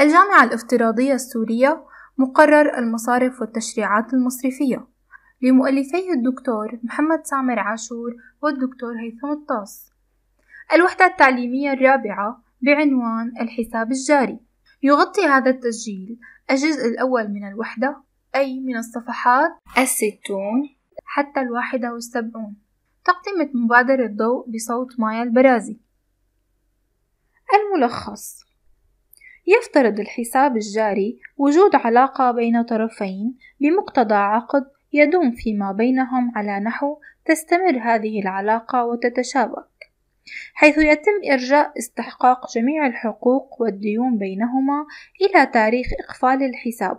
الجامعة الافتراضية السورية مقرر المصارف والتشريعات المصرفية لمؤلفيه الدكتور محمد سامر عاشور والدكتور هيثم الطاس الوحدة التعليمية الرابعة بعنوان الحساب الجاري يغطي هذا التسجيل الجزء الأول من الوحدة أي من الصفحات الستون حتى الواحدة والسبعون تقدمة مبادرة ضوء بصوت مايا البرازي الملخص يفترض الحساب الجاري وجود علاقة بين طرفين بمقتضى عقد يدوم فيما بينهم على نحو تستمر هذه العلاقة وتتشابك، حيث يتم إرجاء استحقاق جميع الحقوق والديون بينهما إلى تاريخ إقفال الحساب،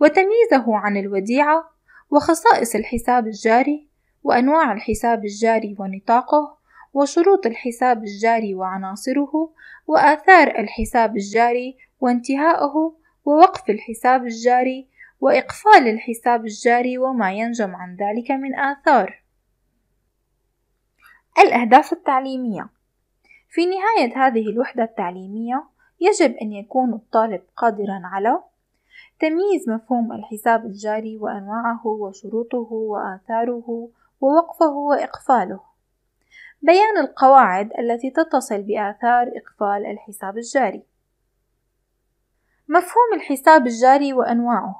وتمييزه عن الوديعة، وخصائص الحساب الجاري، وأنواع الحساب الجاري ونطاقه، وشروط الحساب الجاري وعناصره وآثار الحساب الجاري وانتهائه ووقف الحساب الجاري وإقفال الحساب الجاري وما ينجم عن ذلك من آثار الأهداف التعليمية في نهاية هذه الوحدة التعليمية يجب أن يكون الطالب قادرا على تمييز مفهوم الحساب الجاري وأنواعه وشروطه وآثاره ووقفه وإقفاله بيان القواعد التي تتصل بآثار إقفال الحساب الجاري مفهوم الحساب الجاري وأنواعه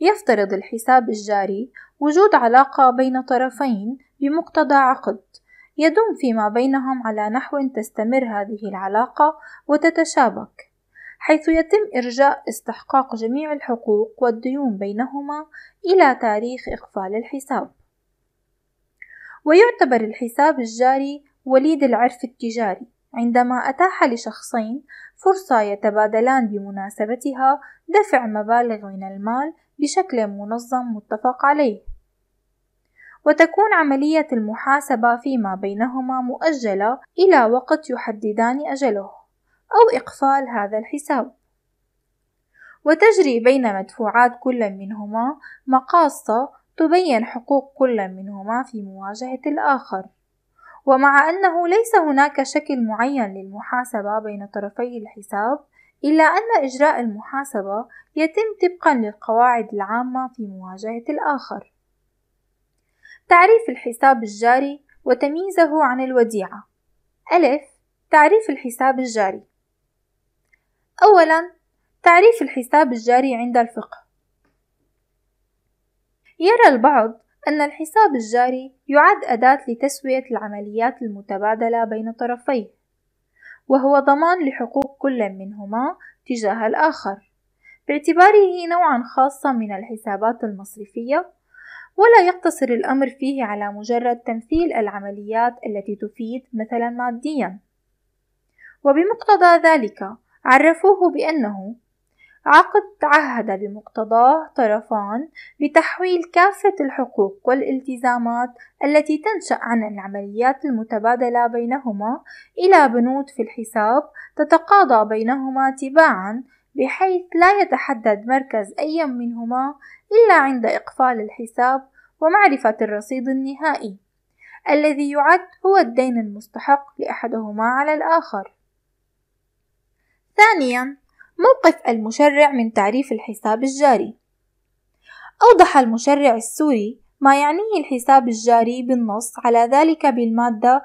يفترض الحساب الجاري وجود علاقة بين طرفين بمقتضى عقد يدوم فيما بينهم على نحو تستمر هذه العلاقة وتتشابك حيث يتم إرجاء استحقاق جميع الحقوق والديون بينهما إلى تاريخ إقفال الحساب ويعتبر الحساب الجاري وليد العرف التجاري عندما أتاح لشخصين فرصة يتبادلان بمناسبتها دفع مبالغ من المال بشكل منظم متفق عليه وتكون عملية المحاسبة فيما بينهما مؤجلة إلى وقت يحددان أجله أو إقفال هذا الحساب وتجري بين مدفوعات كل منهما مقاصة تبين حقوق كل منهما في مواجهة الآخر ومع أنه ليس هناك شكل معين للمحاسبة بين طرفي الحساب إلا أن إجراء المحاسبة يتم طبقا للقواعد العامة في مواجهة الآخر تعريف الحساب الجاري وتمييزه عن الوديعة ألف تعريف الحساب الجاري أولا تعريف الحساب الجاري عند الفقه يرى البعض أن الحساب الجاري يعد أداة لتسوية العمليات المتبادلة بين طرفيه وهو ضمان لحقوق كل منهما تجاه الآخر باعتباره نوعا خاصا من الحسابات المصرفية ولا يقتصر الأمر فيه على مجرد تمثيل العمليات التي تفيد مثلا ماديا وبمقتضى ذلك عرفوه بأنه عقد تعهد بمقتضاه طرفان بتحويل كافة الحقوق والالتزامات التي تنشأ عن العمليات المتبادلة بينهما إلى بنود في الحساب تتقاضى بينهما تباعًا بحيث لا يتحدد مركز أي منهما إلا عند إقفال الحساب ومعرفة الرصيد النهائي الذي يعد هو الدين المستحق لأحدهما على الآخر. ثانيًا، موقف المشرع من تعريف الحساب الجاري أوضح المشرع السوري ما يعنيه الحساب الجاري بالنص على ذلك بالمادة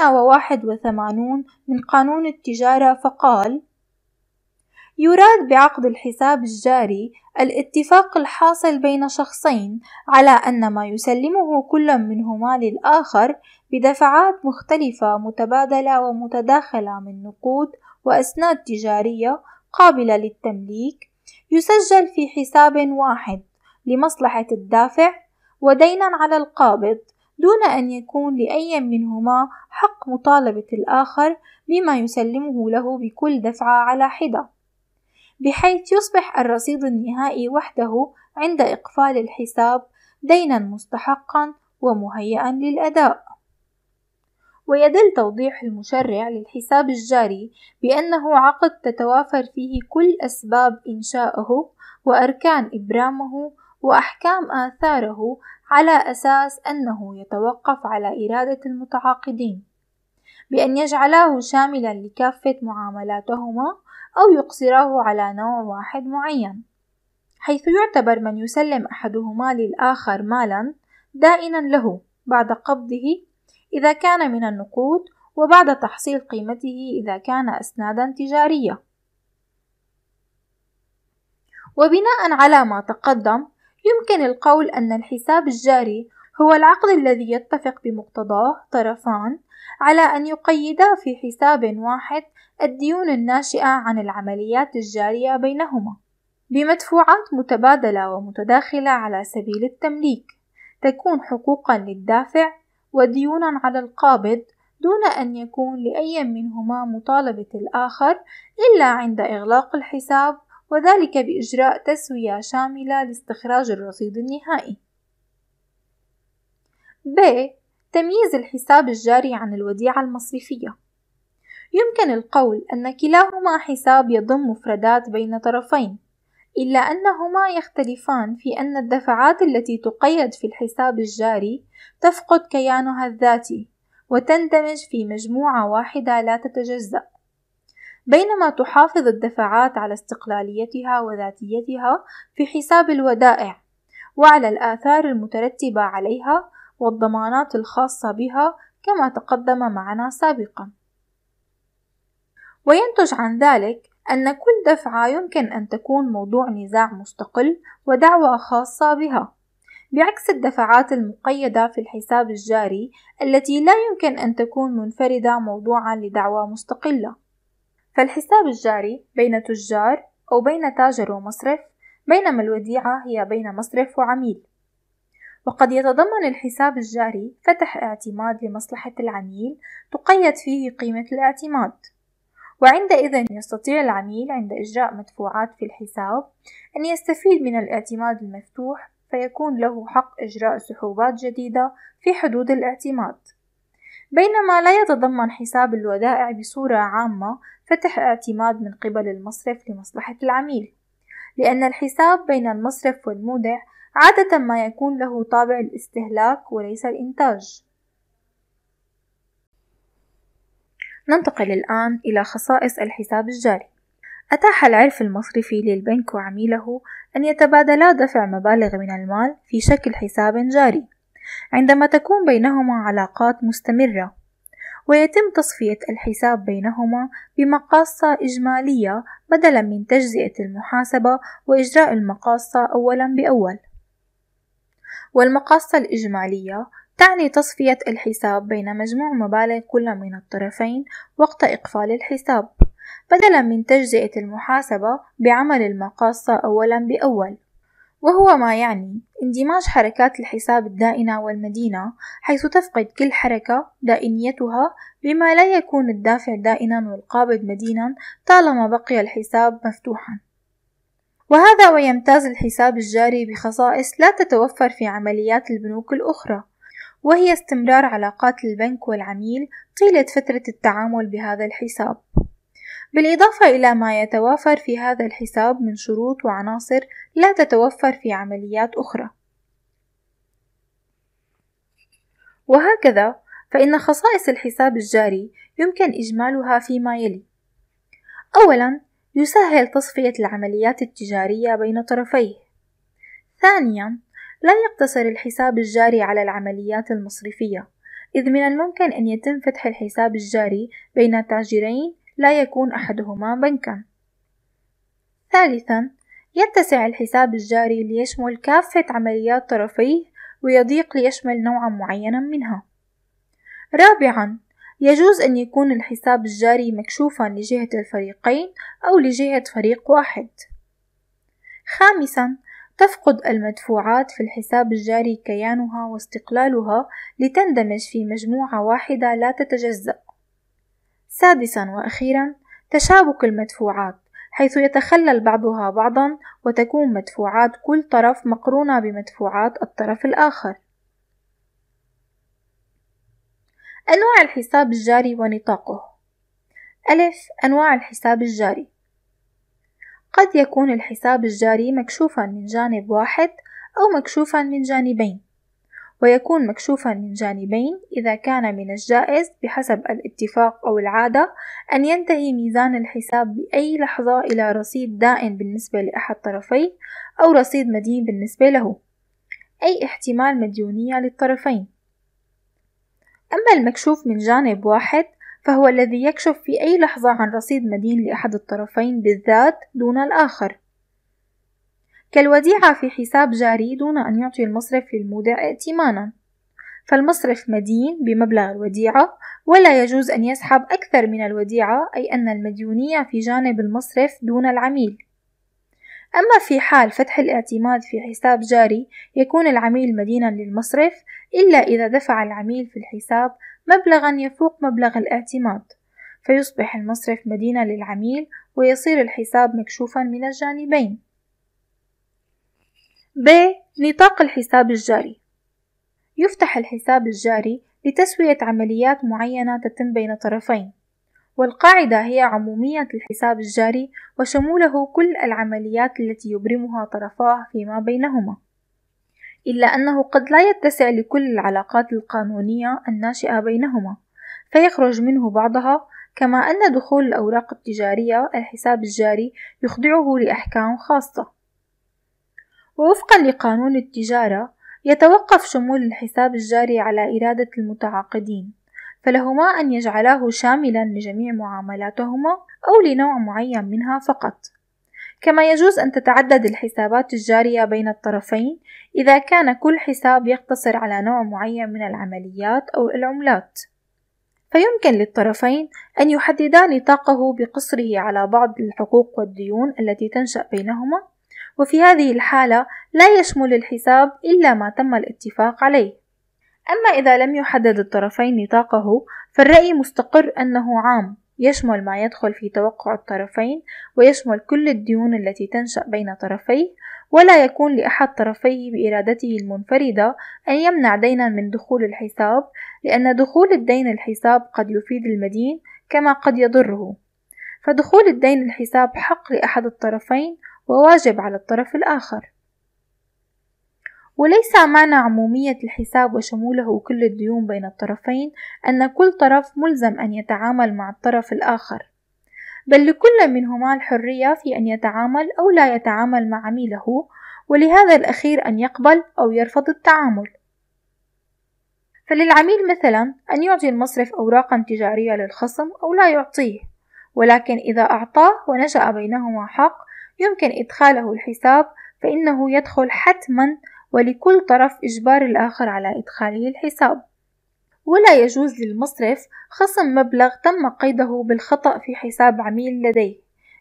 181 من قانون التجارة فقال يراد بعقد الحساب الجاري الاتفاق الحاصل بين شخصين على أن ما يسلمه كل منهما للآخر بدفعات مختلفة متبادلة ومتداخلة من نقود وأسناد تجارية قابلة للتمليك يسجل في حساب واحد لمصلحة الدافع ودينا على القابض دون أن يكون لأي منهما حق مطالبة الآخر بما يسلمه له بكل دفعة على حدة بحيث يصبح الرصيد النهائي وحده عند إقفال الحساب دينا مستحقا ومهيئا للأداء ويدل توضيح المشرع للحساب الجاري بأنه عقد تتوافر فيه كل أسباب إنشائه وأركان إبرامه وأحكام آثاره على أساس أنه يتوقف على إرادة المتعاقدين بأن يجعلاه شاملا لكافة معاملاتهما أو يقصراه على نوع واحد معين حيث يعتبر من يسلم أحدهما للآخر مالا دائنا له بعد قبضه إذا كان من النقود وبعد تحصيل قيمته إذا كان أسنادا تجارية وبناء على ما تقدم يمكن القول أن الحساب الجاري هو العقد الذي يتفق بمقتضاه طرفان على أن يقيدا في حساب واحد الديون الناشئة عن العمليات الجارية بينهما بمدفوعات متبادلة ومتداخلة على سبيل التمليك تكون حقوقا للدافع وديونًا على القابض دون أن يكون لأي منهما مطالبة الآخر إلا عند إغلاق الحساب وذلك بإجراء تسوية شاملة لاستخراج الرصيد النهائي. ب تمييز الحساب الجاري عن الوديعة المصرفية يمكن القول أن كلاهما حساب يضم مفردات بين طرفين إلا أنهما يختلفان في أن الدفعات التي تقيد في الحساب الجاري تفقد كيانها الذاتي وتندمج في مجموعة واحدة لا تتجزأ بينما تحافظ الدفعات على استقلاليتها وذاتيتها في حساب الودائع وعلى الآثار المترتبة عليها والضمانات الخاصة بها كما تقدم معنا سابقا وينتج عن ذلك أن كل دفعة يمكن أن تكون موضوع نزاع مستقل ودعوى خاصة بها بعكس الدفعات المقيدة في الحساب الجاري التي لا يمكن أن تكون منفردة موضوعا لدعوى مستقلة فالحساب الجاري بين تجار أو بين تاجر ومصرف بينما الوديعة هي بين مصرف وعميل وقد يتضمن الحساب الجاري فتح اعتماد لمصلحة العميل تقيد فيه قيمة الاعتماد وعندئذ يستطيع العميل عند إجراء مدفوعات في الحساب أن يستفيد من الاعتماد المفتوح فيكون له حق إجراء سحوبات جديدة في حدود الاعتماد بينما لا يتضمن حساب الودائع بصورة عامة فتح اعتماد من قبل المصرف لمصلحة العميل لأن الحساب بين المصرف والمودع عادة ما يكون له طابع الاستهلاك وليس الإنتاج ننتقل الآن إلى خصائص الحساب الجاري أتاح العرف المصرفي للبنك وعميله أن يتبادلا دفع مبالغ من المال في شكل حساب جاري عندما تكون بينهما علاقات مستمرة ويتم تصفية الحساب بينهما بمقاصة إجمالية بدلا من تجزئة المحاسبة وإجراء المقاصة أولا بأول والمقاصة الإجمالية تعني تصفية الحساب بين مجموع مبالغ كل من الطرفين وقت إقفال الحساب بدلا من تجزئة المحاسبة بعمل المقاصة أولا بأول وهو ما يعني اندماج حركات الحساب الدائنة والمدينة حيث تفقد كل حركة دائنيتها بما لا يكون الدافع دائنا والقابض مدينا طالما بقي الحساب مفتوحا وهذا ويمتاز الحساب الجاري بخصائص لا تتوفر في عمليات البنوك الأخرى وهي استمرار علاقات البنك والعميل طيلة فترة التعامل بهذا الحساب بالإضافة إلى ما يتوافر في هذا الحساب من شروط وعناصر لا تتوفر في عمليات أخرى وهكذا فإن خصائص الحساب الجاري يمكن إجمالها فيما يلي أولا يسهل تصفية العمليات التجارية بين طرفيه ثانيا لا يقتصر الحساب الجاري على العمليات المصرفية إذ من الممكن أن يتم فتح الحساب الجاري بين تاجرين لا يكون أحدهما بنكا ثالثا يتسع الحساب الجاري ليشمل كافة عمليات طرفيه ويضيق ليشمل نوعا معينا منها رابعا يجوز أن يكون الحساب الجاري مكشوفا لجهة الفريقين أو لجهة فريق واحد خامسا تفقد المدفوعات في الحساب الجاري كيانها واستقلالها لتندمج في مجموعة واحدة لا تتجزأ. سادسًا وأخيرًا تشابك المدفوعات حيث يتخلل بعضها بعضًا وتكون مدفوعات كل طرف مقرونة بمدفوعات الطرف الآخر. أنواع الحساب الجاري ونطاقه ألف أنواع الحساب الجاري قد يكون الحساب الجاري مكشوفًا من جانب واحد أو مكشوفًا من جانبين ويكون مكشوفًا من جانبين إذا كان من الجائز بحسب الاتفاق أو العادة أن ينتهي ميزان الحساب بأي لحظة إلى رصيد دائن بالنسبة لأحد طرفيه أو رصيد مدين بالنسبة له أي احتمال مديونية للطرفين أما المكشوف من جانب واحد فهو الذي يكشف في أي لحظة عن رصيد مدين لأحد الطرفين بالذات دون الآخر كالوديعة في حساب جاري دون أن يعطي المصرف للمودع ائتمانا فالمصرف مدين بمبلغ الوديعة ولا يجوز أن يسحب أكثر من الوديعة أي أن المديونية في جانب المصرف دون العميل أما في حال فتح الاعتماد في حساب جاري يكون العميل مدينا للمصرف إلا إذا دفع العميل في الحساب مبلغا يفوق مبلغ الاعتماد فيصبح المصرف مدينة للعميل ويصير الحساب مكشوفا من الجانبين ب نطاق الحساب الجاري يفتح الحساب الجاري لتسوية عمليات معينة تتم بين طرفين والقاعدة هي عمومية الحساب الجاري وشموله كل العمليات التي يبرمها طرفاه فيما بينهما إلا أنه قد لا يتسع لكل العلاقات القانونية الناشئة بينهما فيخرج منه بعضها كما أن دخول الأوراق التجارية الحساب الجاري يخضعه لأحكام خاصة ووفقا لقانون التجارة يتوقف شمول الحساب الجاري على إرادة المتعاقدين فلهما أن يجعلاه شاملا لجميع معاملاتهما أو لنوع معين منها فقط كما يجوز أن تتعدد الحسابات الجارية بين الطرفين إذا كان كل حساب يقتصر على نوع معين من العمليات أو العملات فيمكن للطرفين أن يحددا نطاقه بقصره على بعض الحقوق والديون التي تنشأ بينهما وفي هذه الحالة لا يشمل الحساب إلا ما تم الاتفاق عليه أما إذا لم يحدد الطرفين نطاقه فالرأي مستقر أنه عام يشمل ما يدخل في توقع الطرفين ويشمل كل الديون التي تنشأ بين طرفيه ولا يكون لأحد طرفيه بإرادته المنفردة أن يمنع دينا من دخول الحساب لأن دخول الدين الحساب قد يفيد المدين كما قد يضره فدخول الدين الحساب حق لأحد الطرفين وواجب على الطرف الآخر وليس معنى عمومية الحساب وشموله كل الديون بين الطرفين أن كل طرف ملزم أن يتعامل مع الطرف الآخر بل لكل منهما الحرية في أن يتعامل أو لا يتعامل مع عميله ولهذا الأخير أن يقبل أو يرفض التعامل فللعميل مثلا أن يعطي المصرف أوراقا تجارية للخصم أو لا يعطيه ولكن إذا أعطاه ونشأ بينهما حق يمكن إدخاله الحساب فإنه يدخل حتما ولكل طرف إجبار الآخر على إدخاله الحساب ولا يجوز للمصرف خصم مبلغ تم قيده بالخطأ في حساب عميل لديه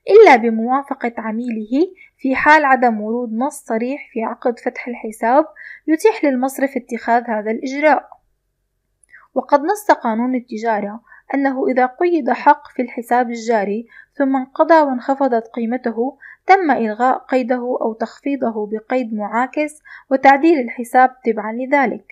إلا بموافقة عميله في حال عدم ورود نص صريح في عقد فتح الحساب يتيح للمصرف اتخاذ هذا الإجراء وقد نص قانون التجارة أنه إذا قيد حق في الحساب الجاري ثم انقضى وانخفضت قيمته تم إلغاء قيده أو تخفيضه بقيد معاكس وتعديل الحساب تبعا لذلك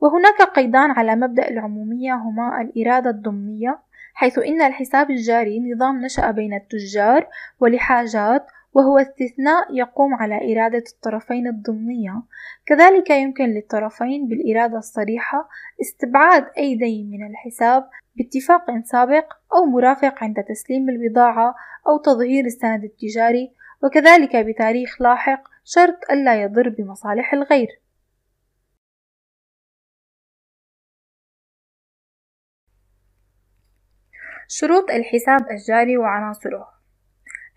وهناك قيدان على مبدأ العمومية هما الإرادة الضمنية حيث إن الحساب الجاري نظام نشأ بين التجار ولحاجات وهو استثناء يقوم على إرادة الطرفين الضمنية كذلك يمكن للطرفين بالإرادة الصريحة استبعاد أي دين من الحساب باتفاق سابق أو مرافق عند تسليم البضاعة أو تظهير السند التجاري وكذلك بتاريخ لاحق شرط ألا يضر بمصالح الغير شروط الحساب الجاري وعناصره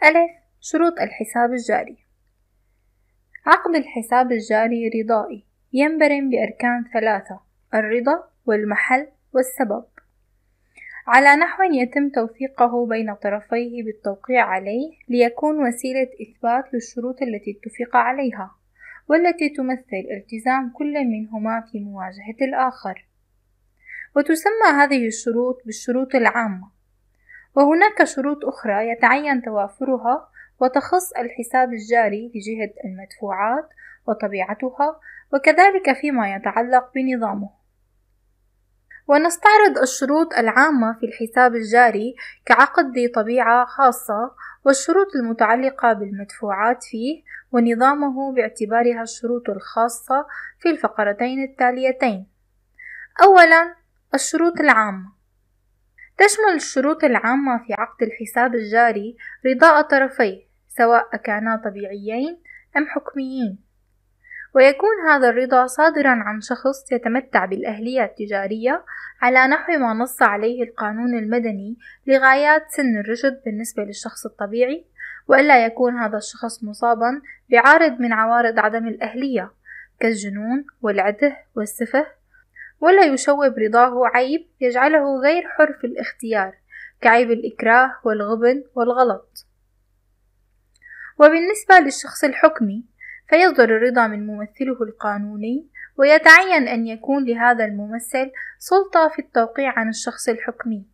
ألف شروط الحساب الجاري عقد الحساب الجاري رضائي ينبرم بأركان ثلاثة الرضا والمحل والسبب على نحو يتم توثيقه بين طرفيه بالتوقيع عليه ليكون وسيلة إثبات للشروط التي اتفق عليها والتي تمثل التزام كل منهما في مواجهة الآخر وتسمى هذه الشروط بالشروط العامة وهناك شروط أخرى يتعين توافرها وتخص الحساب الجاري لجهة المدفوعات وطبيعتها وكذلك فيما يتعلق بنظامه ونستعرض الشروط العامة في الحساب الجاري كعقد ذي طبيعة خاصة والشروط المتعلقة بالمدفوعات فيه ونظامه باعتبارها الشروط الخاصة في الفقرتين التاليتين أولا الشروط العامة تشمل الشروط العامة في عقد الحساب الجاري رضاء طرفيه سواء أكانا طبيعيين أم حكميين ويكون هذا الرضا صادرا عن شخص يتمتع بالأهلية التجارية على نحو ما نص عليه القانون المدني لغايات سن الرشد بالنسبة للشخص الطبيعي وألا يكون هذا الشخص مصابا بعارض من عوارض عدم الأهلية كالجنون والعده والسفه ولا يشوب رضاه عيب يجعله غير حر في الاختيار كعيب الإكراه والغبن والغلط وبالنسبة للشخص الحكمي فيصدر الرضا من ممثله القانوني ويتعين أن يكون لهذا الممثل سلطة في التوقيع عن الشخص الحكمي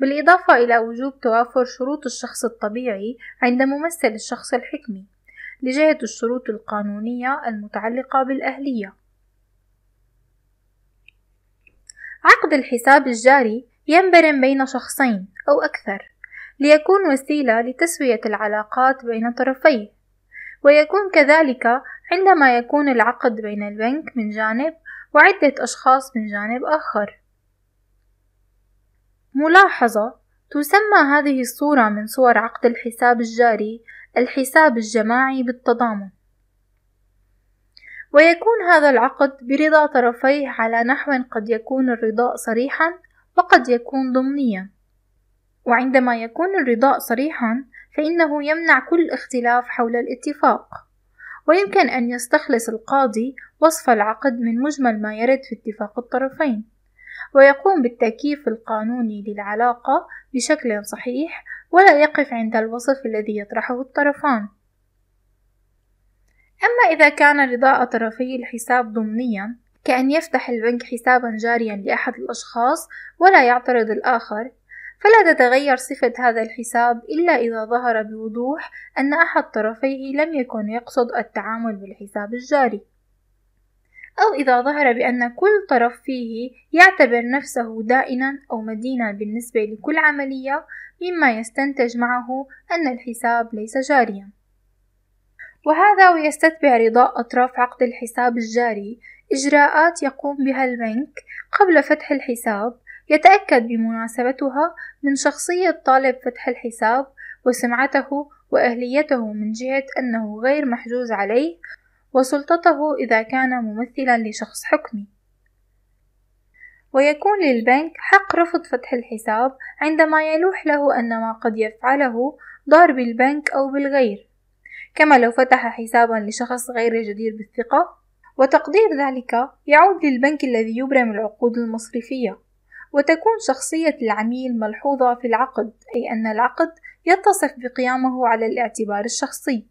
بالإضافة إلى وجوب توافر شروط الشخص الطبيعي عند ممثل الشخص الحكمي لجهة الشروط القانونية المتعلقة بالأهلية عقد الحساب الجاري ينبرم بين شخصين أو أكثر ليكون وسيلة لتسوية العلاقات بين طرفيه ويكون كذلك عندما يكون العقد بين البنك من جانب وعدة أشخاص من جانب آخر ملاحظة تسمى هذه الصورة من صور عقد الحساب الجاري الحساب الجماعي بالتضامن ويكون هذا العقد برضا طرفيه على نحو قد يكون الرضاء صريحا وقد يكون ضمنيا وعندما يكون الرضاء صريحا فإنه يمنع كل اختلاف حول الاتفاق ويمكن أن يستخلص القاضي وصف العقد من مجمل ما يرد في اتفاق الطرفين ويقوم بالتكييف القانوني للعلاقة بشكل صحيح ولا يقف عند الوصف الذي يطرحه الطرفان أما إذا كان رضاء طرفي الحساب ضمنيا كأن يفتح البنك حسابا جاريا لأحد الأشخاص ولا يعترض الآخر فلا تتغير صفة هذا الحساب إلا إذا ظهر بوضوح أن أحد طرفيه لم يكن يقصد التعامل بالحساب الجاري أو إذا ظهر بأن كل طرف فيه يعتبر نفسه دائنا أو مدينا بالنسبة لكل عملية مما يستنتج معه أن الحساب ليس جاريا وهذا ويستتبع رضاء أطراف عقد الحساب الجاري إجراءات يقوم بها البنك قبل فتح الحساب يتأكد بمناسبتها من شخصية طالب فتح الحساب وسمعته وأهليته من جهة أنه غير محجوز عليه وسلطته إذا كان ممثلا لشخص حكمي ويكون للبنك حق رفض فتح الحساب عندما يلوح له أن ما قد يفعله ضار بالبنك أو بالغير كما لو فتح حسابا لشخص غير جدير بالثقة وتقدير ذلك يعود للبنك الذي يبرم العقود المصرفيه وتكون شخصية العميل ملحوظة في العقد أي أن العقد يتصف بقيامه على الاعتبار الشخصي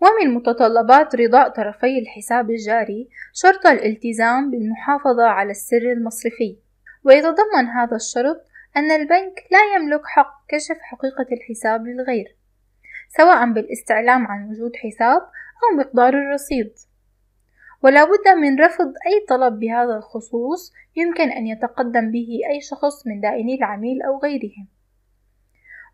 ومن متطلبات رضاء طرفي الحساب الجاري شرط الالتزام بالمحافظة على السر المصرفي ويتضمن هذا الشرط أن البنك لا يملك حق كشف حقيقة الحساب للغير سواء بالاستعلام عن وجود حساب أو مقدار الرصيد ولا بد من رفض أي طلب بهذا الخصوص يمكن أن يتقدم به أي شخص من دائني العميل أو غيرهم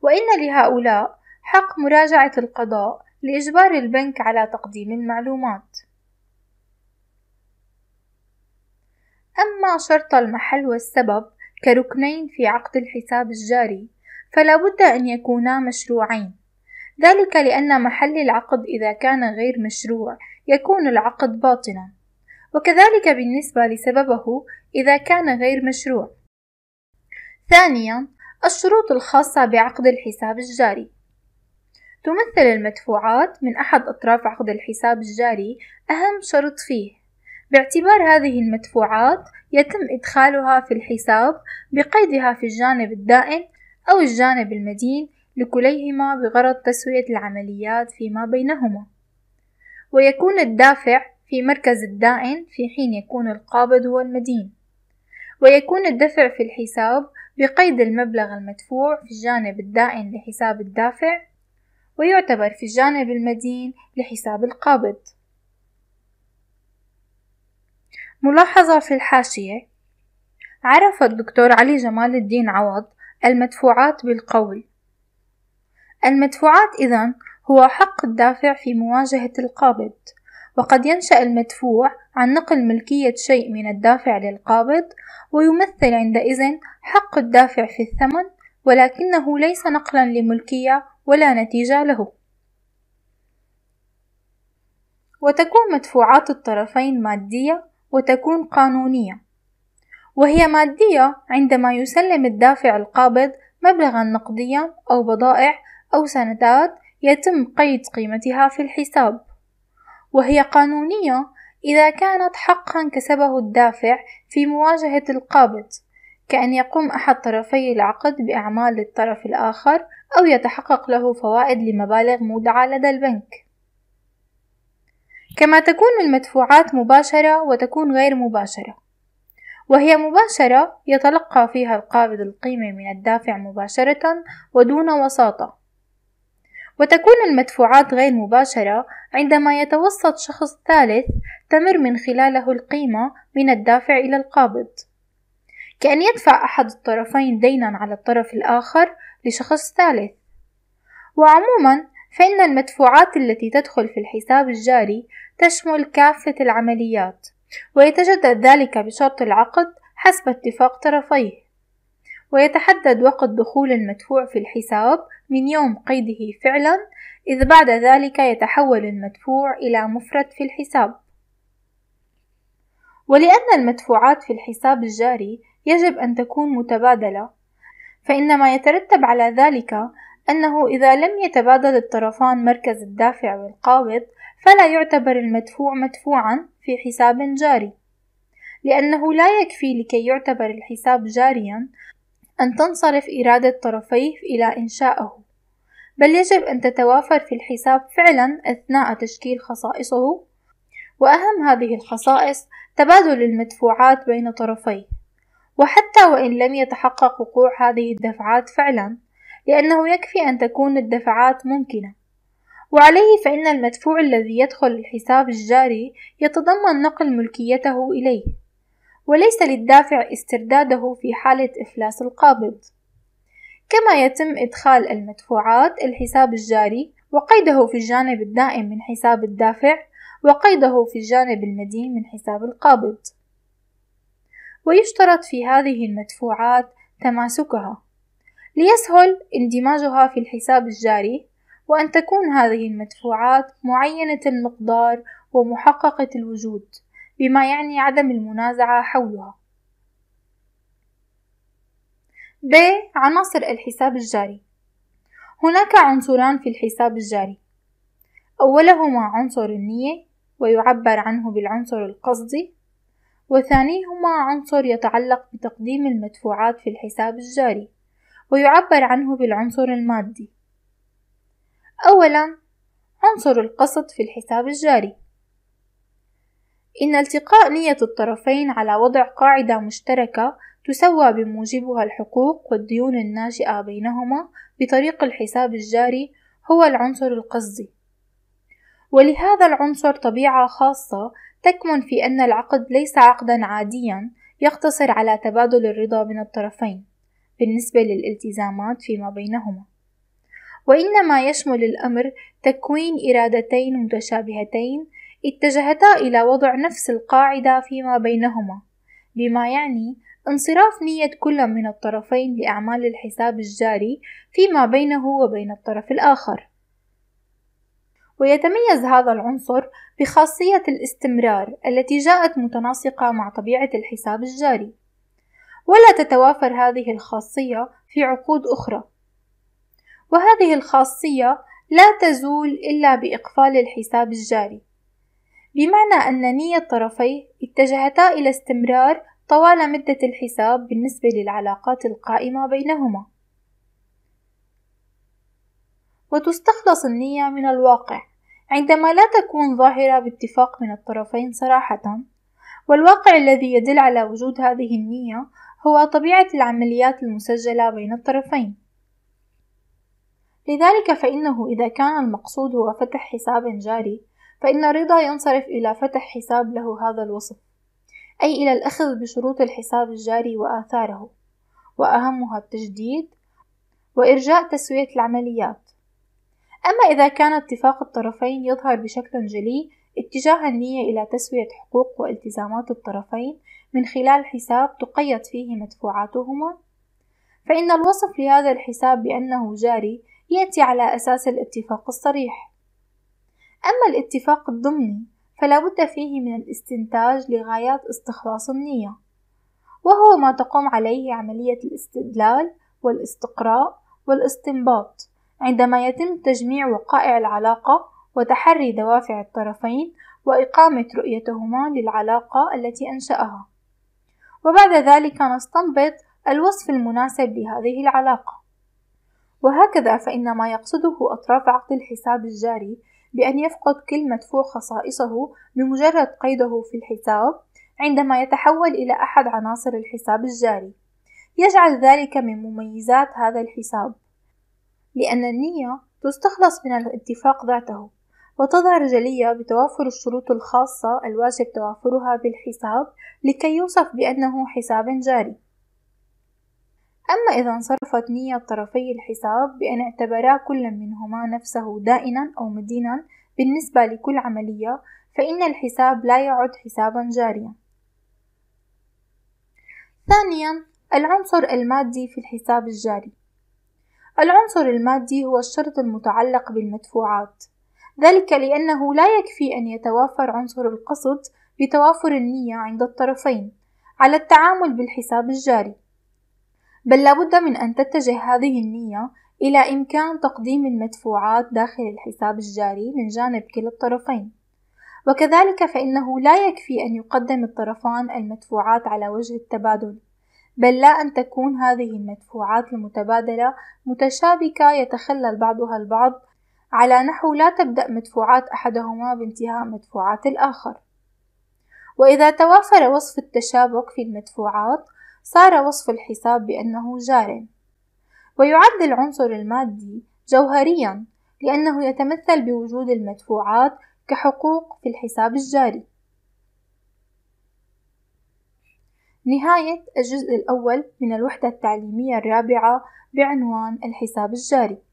وإن لهؤلاء حق مراجعة القضاء لإجبار البنك على تقديم المعلومات أما شرط المحل والسبب كركنين في عقد الحساب الجاري فلا بد أن يكونا مشروعين ذلك لأن محل العقد إذا كان غير مشروع يكون العقد باطلا وكذلك بالنسبة لسببه إذا كان غير مشروع ثانيا الشروط الخاصة بعقد الحساب الجاري تمثل المدفوعات من أحد أطراف عقد الحساب الجاري أهم شرط فيه باعتبار هذه المدفوعات يتم إدخالها في الحساب بقيدها في الجانب الدائم أو الجانب المدين لكليهما بغرض تسوية العمليات فيما بينهما ويكون الدافع في مركز الدائن في حين يكون القابض هو المدين ويكون الدفع في الحساب بقيد المبلغ المدفوع في الجانب الدائن لحساب الدافع ويعتبر في الجانب المدين لحساب القابض ملاحظة في الحاشية عرف الدكتور علي جمال الدين عوض المدفوعات بالقول المدفوعات إذن هو حق الدافع في مواجهة القابض وقد ينشأ المدفوع عن نقل ملكية شيء من الدافع للقابض ويمثل عندئذ حق الدافع في الثمن ولكنه ليس نقلا لملكية ولا نتيجة له وتكون مدفوعات الطرفين مادية وتكون قانونية وهي مادية عندما يسلم الدافع القابض مبلغا نقديا أو بضائع أو سندات يتم قيد قيمتها في الحساب وهي قانونية إذا كانت حقا كسبه الدافع في مواجهة القابض كأن يقوم أحد طرفي العقد بأعمال للطرف الآخر أو يتحقق له فوائد لمبالغ مودعة لدى البنك كما تكون المدفوعات مباشرة وتكون غير مباشرة وهي مباشرة يتلقى فيها القابض القيمة من الدافع مباشرة ودون وساطة وتكون المدفوعات غير مباشرة عندما يتوسط شخص ثالث تمر من خلاله القيمة من الدافع إلى القابض كأن يدفع أحد الطرفين دينا على الطرف الآخر لشخص ثالث وعموما فإن المدفوعات التي تدخل في الحساب الجاري تشمل كافة العمليات ويتجدد ذلك بشرط العقد حسب اتفاق طرفيه ويتحدد وقت دخول المدفوع في الحساب من يوم قيده فعلا إذ بعد ذلك يتحول المدفوع إلى مفرد في الحساب ولأن المدفوعات في الحساب الجاري يجب أن تكون متبادلة فإن ما يترتب على ذلك أنه إذا لم يتبادل الطرفان مركز الدافع والقابض فلا يعتبر المدفوع مدفوعا في حساب جاري لأنه لا يكفي لكي يعتبر الحساب جاريا أن تنصرف إرادة طرفيه إلى إنشائه بل يجب أن تتوافر في الحساب فعلا أثناء تشكيل خصائصه وأهم هذه الخصائص تبادل المدفوعات بين طرفيه وحتى وإن لم يتحقق وقوع هذه الدفعات فعلا لأنه يكفي أن تكون الدفعات ممكنة وعليه فإن المدفوع الذي يدخل الحساب الجاري يتضمن نقل ملكيته إليه وليس للدافع استرداده في حالة إفلاس القابض كما يتم إدخال المدفوعات الحساب الجاري وقيده في الجانب الدائم من حساب الدافع وقيده في الجانب المدين من حساب القابض ويشترط في هذه المدفوعات تماسكها ليسهل اندماجها في الحساب الجاري وأن تكون هذه المدفوعات معينة المقدار ومحققة الوجود بما يعني عدم المنازعة حولها ب عناصر الحساب الجاري هناك عنصران في الحساب الجاري أولهما عنصر النية ويعبر عنه بالعنصر القصدي وثانيهما عنصر يتعلق بتقديم المدفوعات في الحساب الجاري ويعبر عنه بالعنصر المادي أولا عنصر القصد في الحساب الجاري إن التقاء نية الطرفين على وضع قاعدة مشتركة تسوى بموجبها الحقوق والديون الناشئة بينهما بطريق الحساب الجاري هو العنصر القصدي ولهذا العنصر طبيعة خاصة تكمن في أن العقد ليس عقدا عاديا يقتصر على تبادل الرضا من الطرفين بالنسبة للالتزامات فيما بينهما وإنما يشمل الأمر تكوين إرادتين متشابهتين اتجهتا إلى وضع نفس القاعدة فيما بينهما بما يعني انصراف نية كل من الطرفين لأعمال الحساب الجاري فيما بينه وبين الطرف الآخر ويتميز هذا العنصر بخاصية الاستمرار التي جاءت متناسقة مع طبيعة الحساب الجاري ولا تتوافر هذه الخاصية في عقود أخرى وهذه الخاصية لا تزول إلا بإقفال الحساب الجاري بمعنى أن نية الطرفين اتجهتا إلى استمرار طوال مدة الحساب بالنسبة للعلاقات القائمة بينهما وتستخلص النية من الواقع عندما لا تكون ظاهرة باتفاق من الطرفين صراحة والواقع الذي يدل على وجود هذه النية هو طبيعة العمليات المسجلة بين الطرفين لذلك فإنه إذا كان المقصود هو فتح حساب جاري فإن الرضا ينصرف إلى فتح حساب له هذا الوصف أي إلى الأخذ بشروط الحساب الجاري وآثاره وأهمها التجديد وإرجاء تسوية العمليات أما إذا كان اتفاق الطرفين يظهر بشكل جلي اتجاه النية إلى تسوية حقوق والتزامات الطرفين من خلال حساب تقيد فيه مدفوعاتهما فإن الوصف لهذا الحساب بأنه جاري يأتي على أساس الاتفاق الصريح أما الاتفاق الضمني فلا بد فيه من الاستنتاج لغايات استخلاص النية وهو ما تقوم عليه عملية الاستدلال والاستقراء والاستنباط عندما يتم تجميع وقائع العلاقة وتحري دوافع الطرفين وإقامة رؤيتهما للعلاقة التي أنشأها وبعد ذلك نستنبط الوصف المناسب لهذه العلاقة وهكذا فإن ما يقصده أطراف عقد الحساب الجاري بأن يفقد كل مدفوع خصائصه بمجرد قيده في الحساب عندما يتحول إلى أحد عناصر الحساب الجاري يجعل ذلك من مميزات هذا الحساب لأن النية تستخلص من الاتفاق ذاته وتظهر جلية بتوافر الشروط الخاصة الواجب توافرها بالحساب لكي يوصف بأنه حساب جاري أما إذا انصرفت نية طرفي الحساب بأن اعتبرا كل منهما نفسه دائنا أو مدينا بالنسبة لكل عملية فإن الحساب لا يعد حسابا جاريا ثانيا العنصر المادي في الحساب الجاري العنصر المادي هو الشرط المتعلق بالمدفوعات ذلك لأنه لا يكفي أن يتوافر عنصر القصد بتوافر النية عند الطرفين على التعامل بالحساب الجاري بل لابد من أن تتجه هذه النية إلى إمكان تقديم المدفوعات داخل الحساب الجاري من جانب كلا الطرفين وكذلك فإنه لا يكفي أن يقدم الطرفان المدفوعات على وجه التبادل بل لا أن تكون هذه المدفوعات المتبادلة متشابكة يتخلل بعضها البعض على نحو لا تبدأ مدفوعات أحدهما بانتهاء مدفوعات الآخر وإذا توافر وصف التشابك في المدفوعات صار وصف الحساب بأنه جار ويعد العنصر المادي جوهريا لأنه يتمثل بوجود المدفوعات كحقوق في الحساب الجاري نهاية الجزء الأول من الوحدة التعليمية الرابعة بعنوان الحساب الجاري